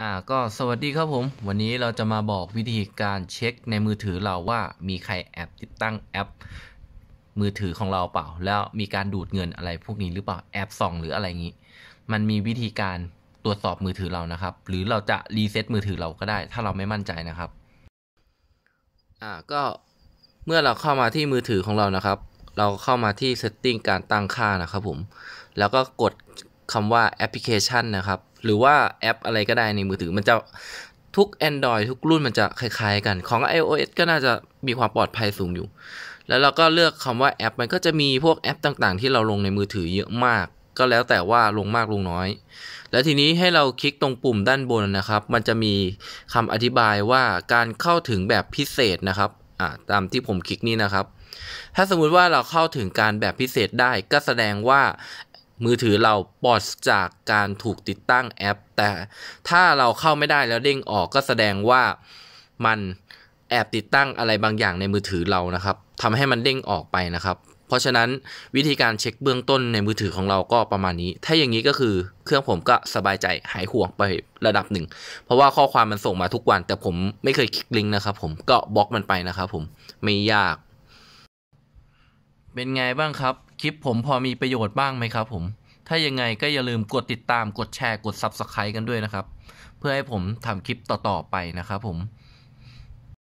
อ่าก็สวัสดีครับผม วันนี้เราจะมาบอกวิธีการเช็คในมือถือเราว่ามีใครแอบติดตั้งแอป มือถือของเราเปล่า แล้วมีการดูดเงินอะไรพวกนี้ หรือเปล่าแอบส่องหรืออะไรงี้ มันมีวิธีการตรวจสอบมือถือเรานะครับหรือเราจะรีเซ็ตมือถือเราก็ได้ ถ้าเราไม่มั่นใจนะครับอ่าก็เมื่อเราเข้ามาที่มือถือของเรานะครับ เราเข้ามาที่ setting การตั้งค่านะครับ ผม แล้วก็กดคำว่าแอปพลิเคชันนะครับหรือว่าแอปอะไรก็ได้ในมือถือมันจะทุก Android ทุกรุ่นมันจะคล้ายๆกัน ของ iOS ก็น่าจะมีความปลอดภัยสูงอยู่ แล้วเราก็เลือกคำว่าแอปมันก็จะมีพวกแอปต่างๆ ที่เราลงในมือถือเยอะมาก ก็แล้วแต่ว่าลงมากลงน้อย แล้วทีนี้ให้เราคลิกตรงปุ่มด้านบนนะครับ มันจะมีคำอธิบายว่าการเข้าถึงแบบพิเศษนะครับอ่าตามที่ผมคลิกนี่นะครับ ถ้าสมมุติว่าเราเข้าถึงการแบบพิเศษได้ก็แสดงว่ามือถือเราปลอดจากการถูกติดตั้งแอป แต่ถ้าเราเข้าไม่ได้แล้วเด้งออกก็แสดงว่ามันแอบติดตั้งอะไรบางอย่างในมือถือเรานะครับทำให้มันเด้งออกไปนะครับ เพราะฉะนั้นวิธีการเช็คเบื้องต้นในมือถือของเราก็ประมาณนี้ ถ้าอย่างนี้ก็คือเครื่องผมก็สบายใจหายห่วงไประดับหนึ่ง เพราะว่าข้อความมันส่งมาทุกวันแต่ผมไม่เคยคลิกลิงก์นะครับผมก็บล็อกมันไปนะครับ ผมไม่ยาก เป็นไงบ้างครับคลิป ผมพอมีประโยชน์บ้างไหมครับ ผม ถ้า ยัง ไง ก็อย่า ลืม กด ติดตาม กดแชร์ กด Subscribe กันด้วย นะ ครับ เพื่อให้ผมทำคลิปต่อ ๆ ไปนะ ครับ ผม